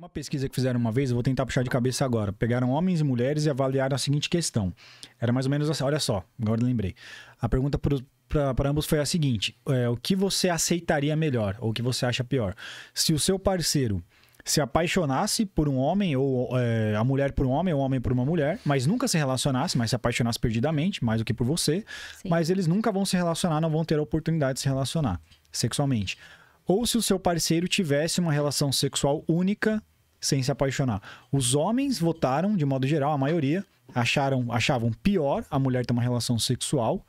Uma pesquisa que fizeram uma vez, eu vou tentar puxar de cabeça agora. Pegaram homens e mulheres e avaliaram a seguinte questão. Era mais ou menos assim, olha só, agora lembrei. A pergunta para ambos foi a seguinte: é, o que você aceitaria melhor ou o que você acha pior? Se o seu parceiro se apaixonasse por um homem, ou é, a mulher por um homem, ou o homem por uma mulher, mas nunca se relacionasse, mas se apaixonasse perdidamente, mais do que por você, Sim. mas eles nunca vão se relacionar, não vão ter a oportunidade de se relacionar sexualmente ou se o seu parceiro tivesse uma relação sexual única sem se apaixonar. Os homens votaram, de modo geral, a maioria, acharam, achavam pior a mulher ter uma relação sexual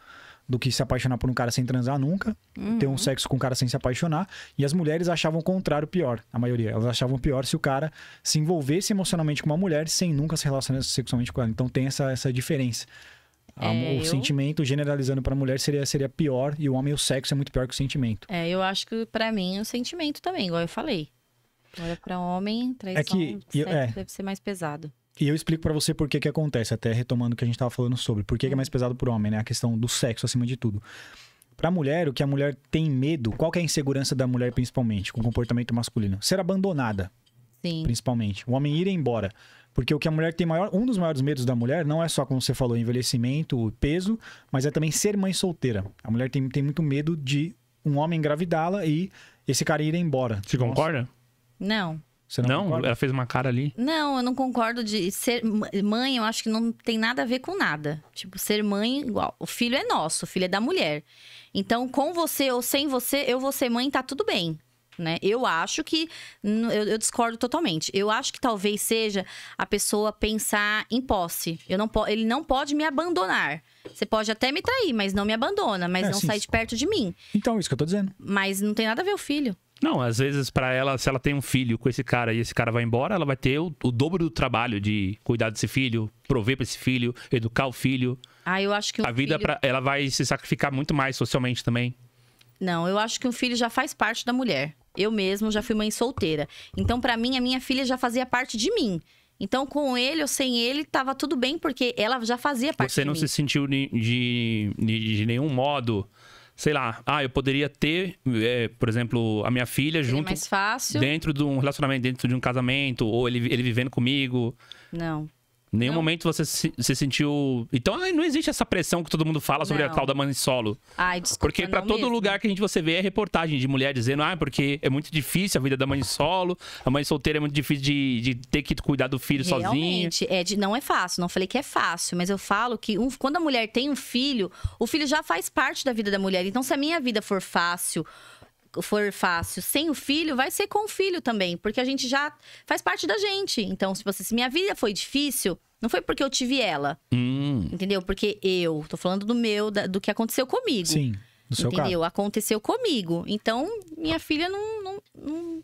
do que se apaixonar por um cara sem transar nunca, uhum. ter um uhum. sexo com um cara sem se apaixonar, e as mulheres achavam o contrário pior, a maioria. Elas achavam pior se o cara se envolvesse emocionalmente com uma mulher sem nunca se relacionar sexualmente com ela. Então tem essa, essa diferença. É, o eu... sentimento generalizando para a mulher seria, seria pior e o homem o sexo é muito pior que o sentimento. É, eu acho que para mim o é sentimento também, igual eu falei. Olha para homem, traição é que, eu, é, deve ser mais pesado. E eu explico para você por que que acontece, até retomando o que a gente tava falando sobre, por que, que é mais uhum. pesado pro homem, né? A questão do sexo acima de tudo. Pra mulher, o que a mulher tem medo, qual é a insegurança da mulher principalmente, com o comportamento masculino? Ser abandonada. Sim. Principalmente. O homem ir embora. Porque o que a mulher tem maior, um dos maiores medos da mulher não é só, como você falou, envelhecimento, peso, mas é também ser mãe solteira. A mulher tem, tem muito medo de um homem engravidá-la e esse cara ir embora. Você Nossa. concorda? Não. Você não, não ela fez uma cara ali. Não, eu não concordo de ser mãe, eu acho que não tem nada a ver com nada. Tipo, ser mãe igual. O filho é nosso, o filho é da mulher. Então, com você ou sem você, eu vou ser mãe, tá tudo bem. Né? Eu acho que. Eu, eu, discordo totalmente. Eu acho que talvez seja a pessoa pensar em posse. Eu não po, ele não pode me abandonar. Você pode até me trair, mas não me abandona, mas é, não sim. sai de perto de mim. Então, é isso que eu tô dizendo. Mas não tem nada a ver o filho. Não, às vezes para ela, se ela tem um filho com esse cara e esse cara vai embora, ela vai ter o, o dobro do trabalho de cuidar desse filho, prover para esse filho, educar o filho. Ah, eu acho que a vida filho... para ela vai se sacrificar muito mais socialmente também. Não, eu acho que um filho já faz parte da mulher. Eu mesmo já fui mãe solteira. Então, para mim, a minha filha já fazia parte de mim. Então, com ele ou sem ele, tava tudo bem, porque ela já fazia parte Você de mim. Você não se sentiu de, de, de nenhum modo sei lá, ah, eu poderia ter, é, por exemplo, a minha filha junto. junto. mais fácil. Dentro de um relacionamento, dentro de um casamento, ou ele, ele vivendo comigo. Não. Nenhum não. momento você se, se, sentiu. Então não existe essa pressão que todo mundo fala sobre não. a tal da mãe solo. Ai, desculpa. Porque para todo mesmo. lugar que a gente você vê é reportagem de mulher dizendo, ah, porque é muito difícil a vida da mãe solo, a mãe solteira é muito difícil de, de ter que cuidar do filho Realmente, sozinha. Realmente, é de, não é fácil. Não falei que é fácil, mas eu falo que um, quando a mulher tem um filho, o filho já faz parte da vida da mulher. Então, se a minha vida for fácil, for fácil sem o filho, vai ser com o filho também, porque a gente já faz parte da gente. Então, se você, se minha vida foi difícil, não foi porque eu tive ela. Hum. Entendeu? Porque eu, tô falando do meu, da, do que aconteceu comigo. Sim. Do seu entendeu? Caso. Aconteceu comigo. Então, minha filha não, não, não,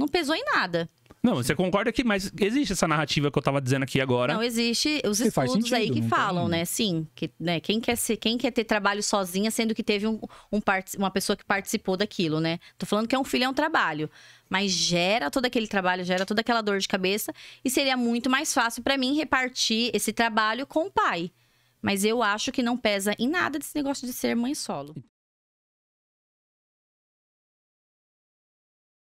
não pesou em nada. Não, você concorda que, mas existe essa narrativa que eu tava dizendo aqui agora. Não, existe os estudos sentido, aí que falam, tá... né? Sim, que, né? Quem, quer ser, quem quer ter trabalho sozinha, sendo que teve um, um part... uma pessoa que participou daquilo, né? Tô falando que é um filho, é um trabalho. Mas gera todo aquele trabalho, gera toda aquela dor de cabeça. E seria muito mais fácil para mim repartir esse trabalho com o pai. Mas eu acho que não pesa em nada desse negócio de ser mãe solo.